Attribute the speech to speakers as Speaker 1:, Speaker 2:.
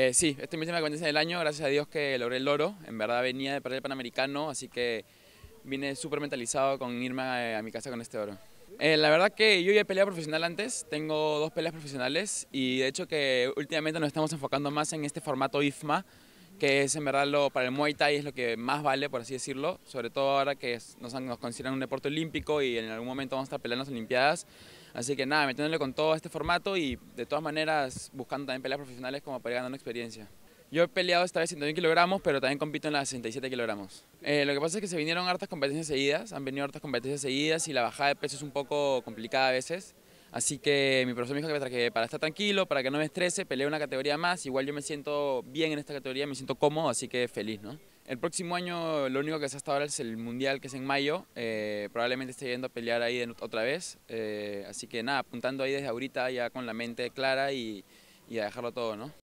Speaker 1: Eh, sí, esta es mi última competencia del año, gracias a Dios que logré el oro. En verdad venía de perder el Panamericano, así que vine súper mentalizado con irme a, mi casa con este oro. Eh, la verdad que yo ya he peleado profesional antes, tengo dos peleas profesionales y de hecho que últimamente nos estamos enfocando más en este formato IFMA, que es en verdad lo, para el Muay Thai es lo que más vale, por así decirlo, sobre todo ahora que nos, nos consideran un deporte olímpico y en algún momento vamos a estar peleando en las Olimpiadas. Así que nada, metiéndole con todo este formato y de todas maneras buscando también peleas profesionales como para ir ganando experiencia. Yo he peleado esta vez 101 kilogramos, pero también compito en las 67 kilogramos. Eh, lo que pasa es que se vinieron hartas competencias seguidas, han venido hartas competencias seguidas y la bajada de peso es un poco complicada a veces. Así que mi profesor me dijo que para estar tranquilo, para que no me estrese, peleé una categoría más. Igual yo me siento bien en esta categoría, me siento cómodo, así que feliz, ¿no? El próximo año lo único que se hasta ahora es el Mundial, que es en mayo. Eh, probablemente esté yendo a pelear ahí otra vez. Eh, así que nada, apuntando ahí desde ahorita ya con la mente clara y, y a dejarlo todo, ¿no?